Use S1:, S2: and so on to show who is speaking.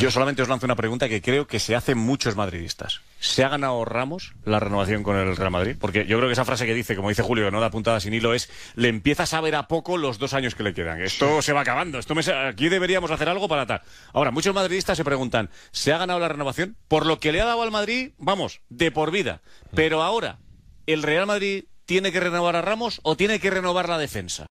S1: Yo solamente os lanzo una pregunta que creo que se hacen muchos madridistas. ¿Se ha ganado Ramos la renovación con el Real Madrid? Porque yo creo que esa frase que dice, como dice Julio, no da puntada sin hilo, es le empiezas a ver a poco los dos años que le quedan. Esto se va acabando. Esto me... aquí deberíamos hacer algo para tal. Ahora, muchos madridistas se preguntan, ¿se ha ganado la renovación? Por lo que le ha dado al Madrid, vamos, de por vida. Mm. Pero ahora, ¿el Real Madrid tiene que renovar a Ramos o tiene que renovar la defensa?